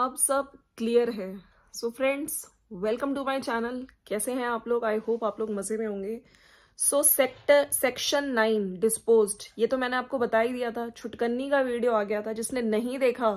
अब सब क्लियर है so friends welcome to my channel कैसे हैं आप लोग आई होप आप लोग मजे में होंगे so sector section nine disposed ये तो मैंने आपको बता ही दिया था छुटकन्नी का वीडियो आ गया था जिसने नहीं देखा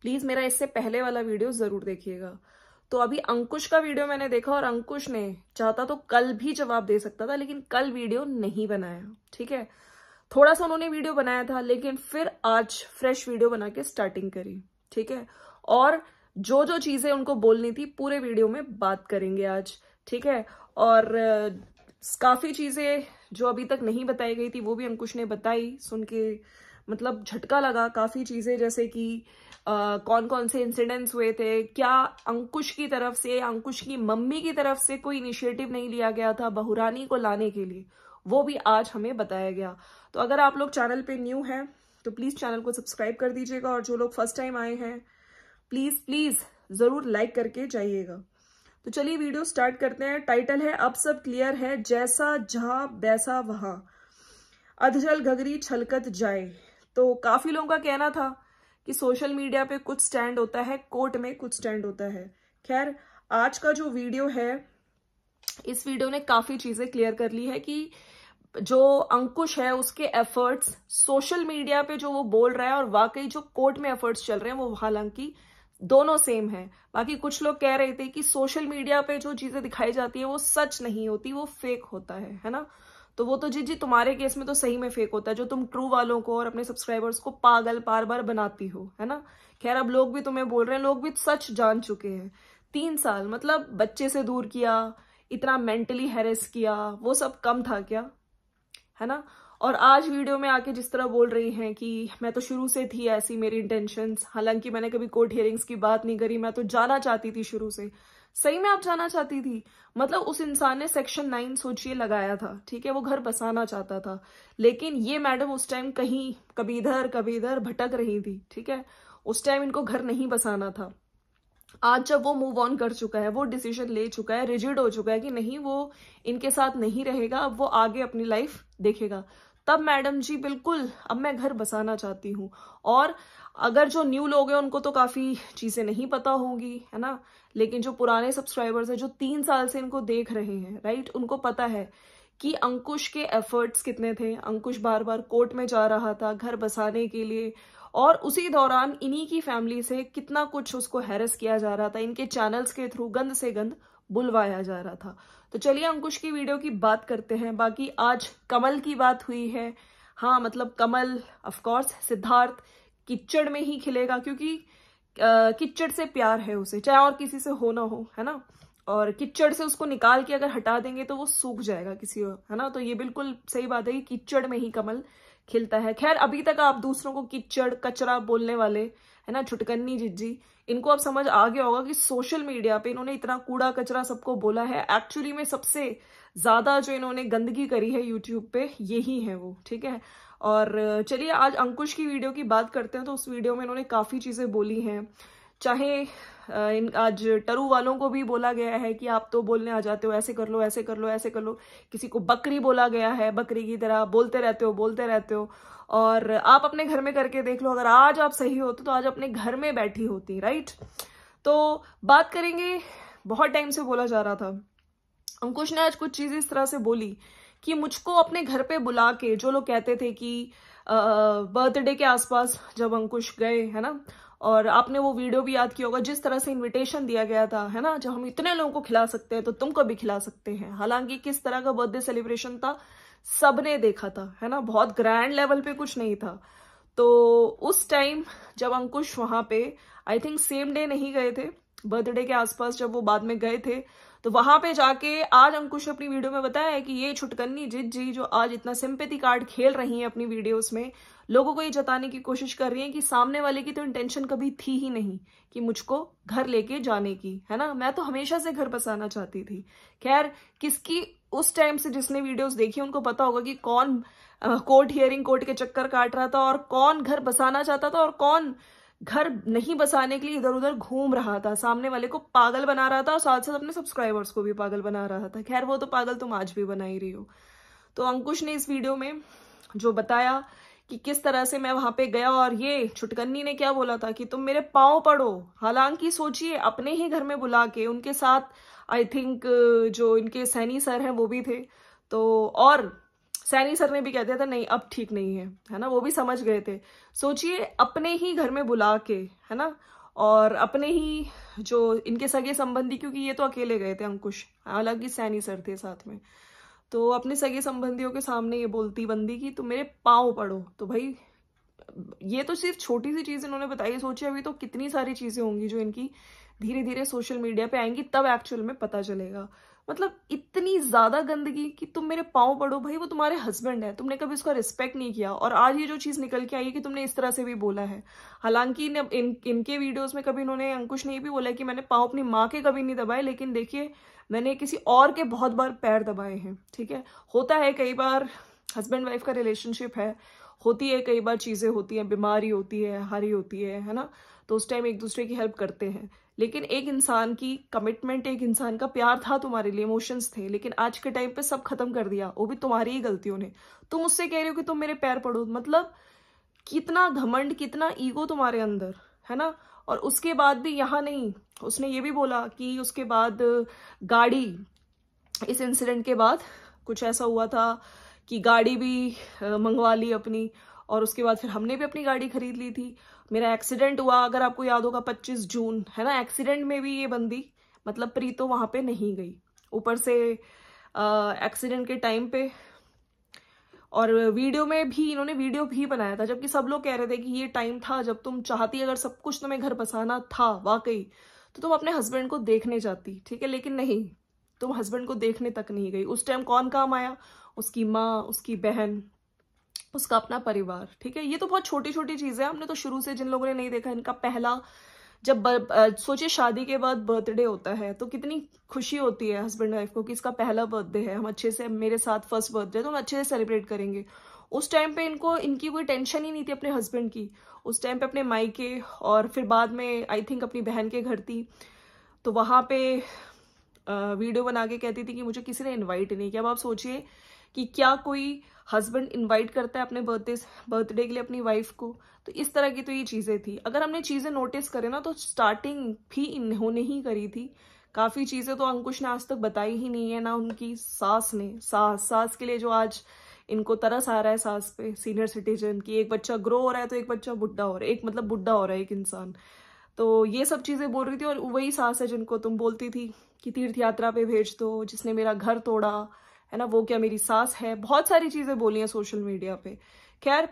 प्लीज मेरा इससे पहले वाला वीडियो जरूर देखिएगा तो अभी अंकुश का वीडियो मैंने देखा और अंकुश ने चाहता तो कल भी जवाब दे सकता था लेकिन कल वीडियो नहीं बनाया ठीक है थोड़ा सा उन्होंने वीडियो बनाया था लेकिन फिर आज फ्रेश वीडियो बना के स्टार्टिंग करी ठीक है और जो जो चीज़ें उनको बोलनी थी पूरे वीडियो में बात करेंगे आज ठीक है और काफ़ी चीज़ें जो अभी तक नहीं बताई गई थी वो भी अंकुश ने बताई सुन के मतलब झटका लगा काफ़ी चीज़ें जैसे कि कौन कौन से इंसिडेंट्स हुए थे क्या अंकुश की तरफ से अंकुश की मम्मी की तरफ से कोई इनिशिएटिव नहीं लिया गया था बहुरानी को लाने के लिए वो भी आज हमें बताया गया तो अगर आप लोग चैनल पे न्यू हैं तो प्लीज़ चैनल को सब्सक्राइब कर दीजिएगा और जो लोग फर्स्ट टाइम आए हैं प्लीज प्लीज जरूर लाइक करके जाइएगा तो चलिए वीडियो स्टार्ट करते हैं टाइटल है अब सब क्लियर है जैसा जहां वैसा वहां अधजल घगरी छलकत जाए तो काफी लोगों का कहना था कि सोशल मीडिया पे कुछ स्टैंड होता है कोर्ट में कुछ स्टैंड होता है खैर आज का जो वीडियो है इस वीडियो ने काफी चीजें क्लियर कर ली है कि जो अंकुश है उसके एफर्ट्स सोशल मीडिया पे जो वो बोल रहा है और वाकई जो कोर्ट में एफर्ट्स चल रहे हैं वो हालांकि दोनों सेम है बाकी कुछ लोग कह रहे थे कि सोशल मीडिया पे जो चीजें दिखाई जाती है वो सच नहीं होती वो फेक होता है है ना तो वो तो जी जी तुम्हारे केस में तो सही में फेक होता है जो तुम ट्रू वालों को और अपने सब्सक्राइबर्स को पागल बार बार बनाती हो है ना खैर अब लोग भी तुम्हें बोल रहे हैं लोग भी सच जान चुके हैं तीन साल मतलब बच्चे से दूर किया इतना मेंटली हैरेस किया वो सब कम था क्या है ना और आज वीडियो में आके जिस तरह बोल रही हैं कि मैं तो शुरू से थी ऐसी मेरी इंटेंशंस हालांकि मैंने कभी कोर्ट हियरिंग्स की बात नहीं करी मैं तो जाना चाहती थी शुरू से सही में आप जाना चाहती थी मतलब उस इंसान ने सेक्शन नाइन सोचिए लगाया था ठीक है वो घर बसाना चाहता था लेकिन ये मैडम उस टाइम कहीं कभी इधर कभी इधर भटक रही थी ठीक है उस टाइम इनको घर नहीं बसाना था आज जब वो मूव ऑन कर चुका है वो डिसीजन ले चुका है रिजिड हो चुका है कि नहीं वो इनके साथ नहीं रहेगा अब वो आगे अपनी लाइफ देखेगा तब मैडम जी बिल्कुल अब मैं घर बसाना चाहती हूँ और अगर जो न्यू लोग हैं उनको तो काफ़ी चीज़ें नहीं पता होंगी है ना लेकिन जो पुराने सब्सक्राइबर्स हैं जो तीन साल से इनको देख रहे हैं राइट उनको पता है कि अंकुश के एफर्ट्स कितने थे अंकुश बार बार कोर्ट में जा रहा था घर बसाने के लिए और उसी दौरान इन्हीं की फैमिली से कितना कुछ उसको हैरस किया जा रहा था इनके चैनल्स के थ्रू गंद से गंद बुलवाया जा रहा था तो चलिए अंकुश की वीडियो की बात करते हैं बाकी आज कमल की बात हुई है हाँ मतलब कमल ऑफकोर्स सिद्धार्थ किचड़ में ही खिलेगा क्योंकि किचड़ से प्यार है उसे चाहे और किसी से हो ना हो है ना और किचड़ से उसको निकाल के अगर हटा देंगे तो वो सूख जाएगा किसी और है ना तो ये बिल्कुल सही बात है कि किचड़ में ही कमल खिलता है खैर अभी तक आप दूसरों को किच्चड़ कचरा बोलने वाले है ना छुटकन्नी जिज्जी इनको अब समझ आ गया होगा कि सोशल मीडिया पे इन्होंने इतना कूड़ा कचरा सबको बोला है एक्चुअली में सबसे ज्यादा जो इन्होंने गंदगी करी है यूट्यूब पे यही है वो ठीक है और चलिए आज अंकुश की वीडियो की बात करते हैं तो उस वीडियो में इन्होंने काफी चीजें बोली हैं चाहे इन आज टरू वालों को भी बोला गया है कि आप तो बोलने आ जाते हो ऐसे कर लो ऐसे कर लो ऐसे कर लो किसी को बकरी बोला गया है बकरी की तरह बोलते रहते हो बोलते रहते हो और आप अपने घर में करके देख लो अगर आज आप सही होते तो आज अपने घर में बैठी होती राइट तो बात करेंगे बहुत टाइम से बोला जा रहा था अंकुश ने आज कुछ चीज़ इस तरह से बोली कि मुझको अपने घर पे बुला के जो लोग कहते थे कि बर्थडे के आसपास जब अंकुश गए है ना और आपने वो वीडियो भी याद किया होगा जिस तरह से इनविटेशन दिया गया था है ना जब हम इतने लोगों को खिला सकते हैं तो तुमको भी खिला सकते हैं हालांकि किस तरह का बर्थडे सेलिब्रेशन था सबने देखा था है ना बहुत ग्रैंड लेवल पे कुछ नहीं था तो उस टाइम जब अंकुश वहां पे आई थिंक सेम डे नहीं गए थे बर्थडे के आसपास जब वो बाद में गए थे तो वहां पे जाके आज अंकुश अपनी वीडियो में बताया है कि ये छुटकन्नी जित जी जो आज इतना सिंपैथी कार्ड खेल रही हैं अपनी वीडियोस में लोगों को ये जताने की कोशिश कर रही हैं कि सामने वाले की तो इंटेंशन कभी थी ही नहीं कि मुझको घर लेके जाने की है ना मैं तो हमेशा से घर बसाना चाहती थी खैर किसकी उस टाइम से जिसने वीडियोस देखी उनको पता होगा कि कौन कोर्ट हियरिंग कोर्ट के चक्कर काट रहा था और कौन घर बसाना चाहता था और कौन घर नहीं बसाने के लिए इधर उधर घूम रहा था सामने वाले को पागल बना रहा था और साथ साथ अपने सब्सक्राइबर्स को भी पागल बना रहा था खैर वो तो पागल तुम आज भी बना ही रही हो तो अंकुश ने इस वीडियो में जो बताया कि किस तरह से मैं वहां पे गया और ये छुटकन्नी ने क्या बोला था कि तुम मेरे पाओ पड़ो हालांकि सोचिए अपने ही घर में बुला के उनके साथ आई थिंक जो इनके सैनी सर हैं वो भी थे तो और सैनी सर ने भी कह दिया था नहीं अब ठीक नहीं है है ना वो भी समझ गए थे सोचिए अपने ही घर में बुला के है ना और अपने ही जो इनके सगे संबंधी क्योंकि ये तो अकेले गए थे अंकुश हालांकि सैनी सर थे साथ में तो अपने सगे संबंधियों के सामने ये बोलती बंदी की तुम मेरे पाँव पड़ो तो भाई ये तो सिर्फ छोटी सी चीज़ इन्होंने बताई सोचिए अभी तो कितनी सारी चीज़ें होंगी जो इनकी धीरे धीरे सोशल मीडिया पे आएंगी तब एक्चुअल में पता चलेगा मतलब इतनी ज्यादा गंदगी कि तुम मेरे पाँव पड़ो भाई वो तुम्हारे हस्बैंड है तुमने कभी उसका रिस्पेक्ट नहीं किया और आज ये जो चीज़ निकल के आई है कि तुमने इस तरह से भी बोला है हालांकि इन, इन इनके वीडियोस में कभी इन्होंने अंकुश ने भी बोला कि मैंने पाँव अपनी माँ के कभी नहीं दबाए लेकिन देखिए मैंने किसी और के बहुत बार पैर दबाए हैं ठीक है होता है कई बार हस्बैंड वाइफ का रिलेशनशिप है होती है कई बार चीज़ें होती हैं बीमारी होती है हारी होती है है ना तो उस टाइम एक दूसरे की हेल्प करते हैं लेकिन एक इंसान की कमिटमेंट एक इंसान का प्यार था तुम्हारे लिए इमोशंस थे लेकिन आज के टाइम पे सब खत्म कर दिया वो भी तुम्हारी ही गलतियों ने तुम उससे कह रहे हो कि तुम मेरे पैर पड़ो मतलब कितना घमंड कितना ईगो तुम्हारे अंदर है ना और उसके बाद भी यहाँ नहीं उसने ये भी बोला कि उसके बाद गाड़ी इस इंसिडेंट के बाद कुछ ऐसा हुआ था कि गाड़ी भी मंगवा ली अपनी और उसके बाद फिर हमने भी अपनी गाड़ी खरीद ली थी मेरा एक्सीडेंट हुआ अगर आपको याद होगा पच्चीस जून है ना एक्सीडेंट में भी ये बंदी मतलब प्री तो वहां पे नहीं गई ऊपर से एक्सीडेंट के टाइम पे और वीडियो में भी इन्होंने वीडियो भी बनाया था जबकि सब लोग कह रहे थे कि ये टाइम था जब तुम चाहती अगर सब कुछ तुम्हें घर बसाना था वाकई तो तुम अपने हस्बैंड को देखने जाती ठीक है लेकिन नहीं तुम हस्बैंड को देखने तक नहीं गई उस टाइम कौन काम आया उसकी माँ उसकी बहन उसका अपना परिवार ठीक है ये तो बहुत छोटी छोटी चीज है हमने तो शुरू से जिन लोगों ने नहीं देखा इनका पहला जब सोचिए शादी के बाद बर्थडे होता है तो कितनी खुशी होती है हस्बैंड वाइफ को कि इसका पहला बर्थडे है हम अच्छे से मेरे साथ फर्स्ट बर्थडे तो हम अच्छे से सेलिब्रेट करेंगे उस टाइम पे इनको इनकी कोई टेंशन ही नहीं थी अपने हस्बैंड की उस टाइम पे अपने माई के और फिर बाद में आई थिंक अपनी बहन के घर थी तो वहां पे वीडियो बना के कहती थी कि मुझे किसी ने इनवाइट नहीं किया अब आप सोचिए कि क्या कोई हस्बैंड इनवाइट करता है अपने बर्थडे बर्थडे के लिए अपनी वाइफ को तो इस तरह की तो ये चीज़ें थी अगर हमने चीज़ें नोटिस करें ना तो स्टार्टिंग भी इन्होंने ही करी थी काफ़ी चीज़ें तो अंकुश ने आज तक बताई ही नहीं है ना उनकी सास ने सास सास के लिए जो आज इनको तरस आ रहा है सास पे सीनियर सिटीजन की एक बच्चा ग्रो हो रहा है तो एक बच्चा बुढ़ा हो रहा है एक मतलब बुढ़ा हो रहा है एक इंसान तो ये सब चीज़ें बोल रही थी और वही सास है जिनको तुम बोलती थी कि तीर्थ यात्रा पे भेज दो जिसने मेरा घर तोड़ा है ना वो क्या मेरी सास है बहुत सारी चीज़ें बोली हैं सोशल मीडिया पे खैर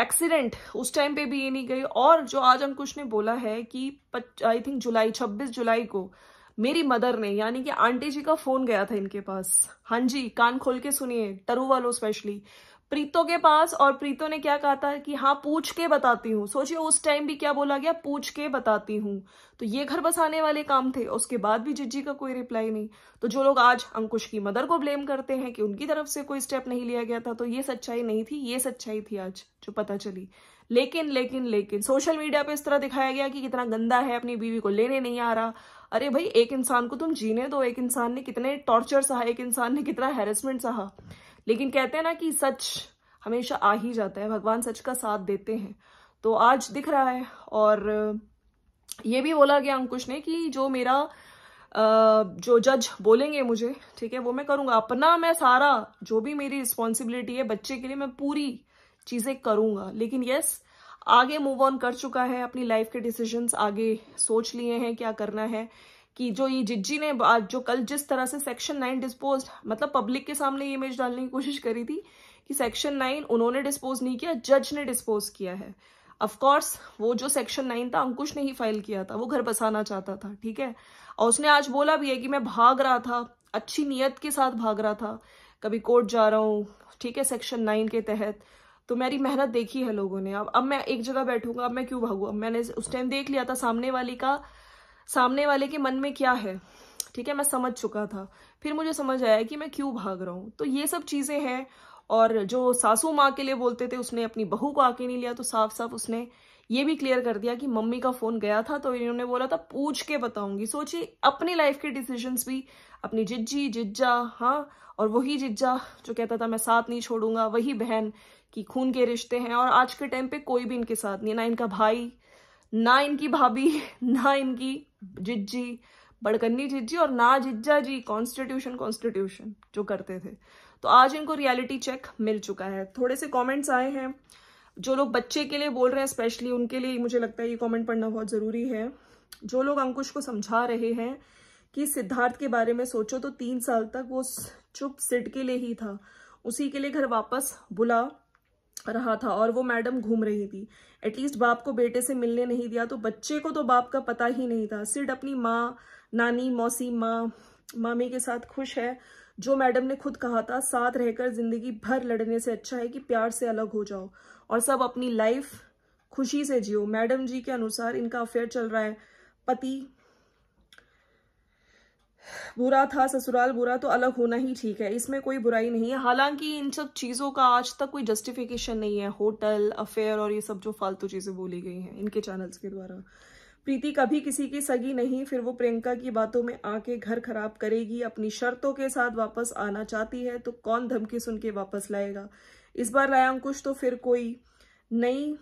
एक्सीडेंट उस टाइम पे भी ये नहीं गई और जो आज अंकुश ने बोला है कि आई थिंक जुलाई 26 जुलाई को मेरी मदर ने यानी कि आंटी जी का फोन गया था इनके पास हाँ जी कान खोल के सुनिए टरू वालों स्पेशली प्रीतो के पास और प्रीतो ने क्या कहा था कि हाँ पूछ के बताती हूँ सोचिए उस टाइम भी क्या बोला गया पूछ के बताती हूँ तो ये घर बसाने वाले काम थे उसके बाद भी जिज्जी का कोई रिप्लाई नहीं तो जो लोग आज अंकुश की मदर को ब्लेम करते हैं कि उनकी तरफ से कोई स्टेप नहीं लिया गया था तो ये सच्चाई नहीं थी ये सच्चाई थी आज जो पता चली लेकिन लेकिन लेकिन सोशल मीडिया पे इस तरह दिखाया गया कि कितना गंदा है अपनी बीवी को लेने नहीं आ रहा अरे भाई एक इंसान को तुम जीने दो एक इंसान ने कितने टॉर्चर सहा एक इंसान ने कितना हेरसमेंट सहा लेकिन कहते हैं ना कि सच हमेशा आ ही जाता है भगवान सच का साथ देते हैं तो आज दिख रहा है और ये भी बोला गया अंकुश ने कि जो मेरा जो जज बोलेंगे मुझे ठीक है वो मैं करूंगा अपना मैं सारा जो भी मेरी रिस्पॉन्सिबिलिटी है बच्चे के लिए मैं पूरी चीजें करूंगा लेकिन यस आगे मूव ऑन कर चुका है अपनी लाइफ के डिसीजंस आगे सोच लिए हैं क्या करना है कि जो ये जिज्जी ने जो कल जिस तरह से सेक्शन नाइन डिस्पोज मतलब पब्लिक के सामने इमेज डालने की कोशिश करी थी कि सेक्शन नाइन उन्होंने डिस्पोज नहीं किया जज ने डिस्पोज किया है ऑफकोर्स वो जो सेक्शन नाइन था अंकुश ने ही फाइल किया था वो घर बसाना चाहता था ठीक है और उसने आज बोला भी है कि मैं भाग रहा था अच्छी नीयत के साथ भाग रहा था कभी कोर्ट जा रहा हूँ ठीक है सेक्शन नाइन के तहत तो मेरी मेहनत देखी है लोगों ने अब अब मैं एक जगह बैठूंगा अब मैं क्यों भागू अब मैंने उस टाइम देख लिया था सामने वाले का सामने वाले के मन में क्या है ठीक है मैं समझ चुका था फिर मुझे समझ आया कि मैं क्यों भाग रहा हूँ तो ये सब चीज़ें हैं और जो सासू माँ के लिए बोलते थे उसने अपनी बहू को आके नहीं लिया तो साफ साफ उसने ये भी क्लियर कर दिया कि मम्मी का फोन गया था तो इन्होंने बोला था पूछ के बताऊंगी सोचिए अपनी लाइफ के डिसीजंस भी अपनी जिज्जी जिज्जा हाँ और वही जिज्जा जो कहता था मैं साथ नहीं छोड़ूंगा वही बहन कि खून के रिश्ते हैं और आज के टाइम पे कोई भी इनके साथ नहीं ना इनका भाई ना इनकी भाभी ना इनकी जिज्जी बड़कन्नी जिज्जी और ना जिज्जा जी कॉन्स्टिट्यूशन कॉन्स्टिट्यूशन जो करते थे तो आज इनको रियलिटी चेक मिल चुका है थोड़े से कॉमेंट्स आए हैं जो लोग बच्चे के लिए बोल रहे हैं स्पेशली उनके लिए मुझे लगता है ये कॉमेंट पढ़ना बहुत ज़रूरी है जो लोग अंकुश को समझा रहे हैं कि सिद्धार्थ के बारे में सोचो तो तीन साल तक वो चुप सिट के लिए ही था उसी के लिए घर वापस बुला रहा था और वो मैडम घूम रही थी एटलीस्ट बाप को बेटे से मिलने नहीं दिया तो बच्चे को तो बाप का पता ही नहीं था सिर्ड अपनी माँ नानी मौसी माँ मामी के साथ खुश है जो मैडम ने खुद कहा था साथ रहकर जिंदगी भर लड़ने से अच्छा है कि प्यार से अलग हो जाओ और सब अपनी लाइफ खुशी से जियो मैडम जी के अनुसार इनका अफेयर चल रहा है पति बुरा था ससुराल बुरा तो अलग होना ही ठीक है इसमें कोई बुराई नहीं है हालांकि इन सब चीज़ों का आज तक कोई जस्टिफिकेशन नहीं है होटल अफेयर और ये सब जो फालतू चीज़ें बोली गई हैं इनके चैनल्स के द्वारा प्रीति कभी किसी की सगी नहीं फिर वो प्रियंका की बातों में आके घर खराब करेगी अपनी शर्तों के साथ वापस आना चाहती है तो कौन धमकी सुन के वापस लाएगा इस बार लाया अंकुश तो फिर कोई नहीं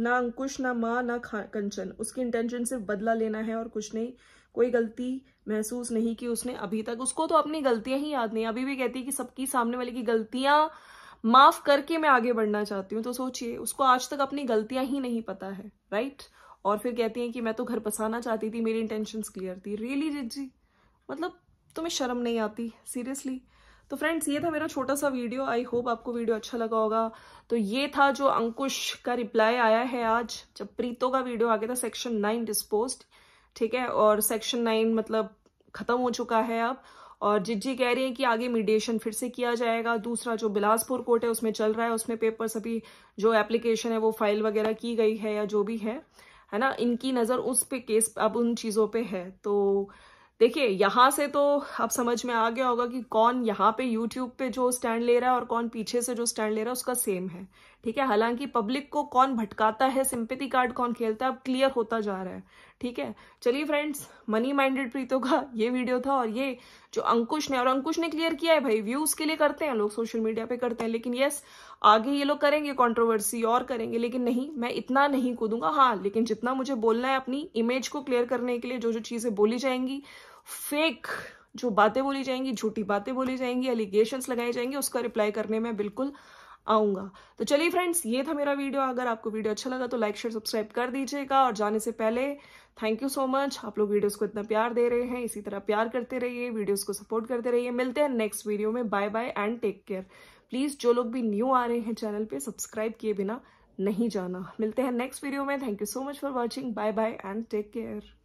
ना अंकुश ना माँ ना कंचन उसकी इंटेंशन सिर्फ बदला लेना है और कुछ नहीं कोई गलती महसूस नहीं की उसने अभी तक उसको तो अपनी गलतियां ही याद नहीं अभी भी कहती है कि सबकी सामने वाले की गलतियां माफ करके मैं आगे बढ़ना चाहती हूँ तो सोचिए उसको आज तक अपनी गलतियां ही नहीं पता है राइट और फिर कहती है कि मैं तो घर बसाना चाहती थी मेरी इंटेंशन क्लियर थी रियली really, जी मतलब तुम्हें शर्म नहीं आती सीरियसली तो फ्रेंड्स ये था मेरा छोटा सा वीडियो आई होप आपको वीडियो अच्छा लगा होगा तो ये था जो अंकुश का रिप्लाई आया है आज जब प्रीतो का वीडियो आ गया था सेक्शन नाइन डिस्पोज्ड ठीक है और सेक्शन नाइन मतलब खत्म हो चुका है अब और जिज्जी कह रही है कि आगे मीडिएशन फिर से किया जाएगा दूसरा जो बिलासपुर कोर्ट है उसमें चल रहा है उसमें पेपर सभी जो एप्लीकेशन है वो फाइल वगैरह की गई है या जो भी है है ना इनकी नज़र उस पे केस अब उन चीज़ों पे है तो देखिए यहां से तो अब समझ में आ गया होगा कि कौन यहाँ पे यूट्यूब पे जो स्टैंड ले रहा है और कौन पीछे से जो स्टैंड ले रहा है उसका सेम है ठीक है हालांकि पब्लिक को कौन भटकाता है सिंपति कार्ड कौन खेलता है अब क्लियर होता जा रहा है ठीक है चलिए फ्रेंड्स मनी माइंडेड प्रीतो का ये वीडियो था और ये जो अंकुश ने और अंकुश ने क्लियर किया है भाई व्यूज के लिए करते हैं लोग सोशल मीडिया पे करते हैं लेकिन यस आगे ये लोग करेंगे कंट्रोवर्सी और करेंगे लेकिन नहीं मैं इतना नहीं कूदूंगा हाँ लेकिन जितना मुझे बोलना है अपनी इमेज को क्लियर करने के लिए जो जो चीजें बोली जाएंगी फेक जो बातें बोली जाएंगी झूठी बातें बोली जाएंगी एलिगेशन लगाए जाएंगे उसका रिप्लाई करने में बिल्कुल आऊंगा तो चलिए फ्रेंड्स ये था मेरा वीडियो अगर आपको वीडियो अच्छा लगा तो लाइक शेयर सब्सक्राइब कर दीजिएगा और जाने से पहले थैंक यू सो मच आप लोग वीडियोस को इतना प्यार दे रहे हैं इसी तरह प्यार करते रहिए वीडियोस को सपोर्ट करते रहिए मिलते हैं नेक्स्ट वीडियो में bye bye and take care please जो लोग भी न्यू आ रहे हैं चैनल पर सब्सक्राइब किए बिना नहीं जाना मिलते हैं नेक्स्ट वीडियो में thank you so much for watching bye bye and take care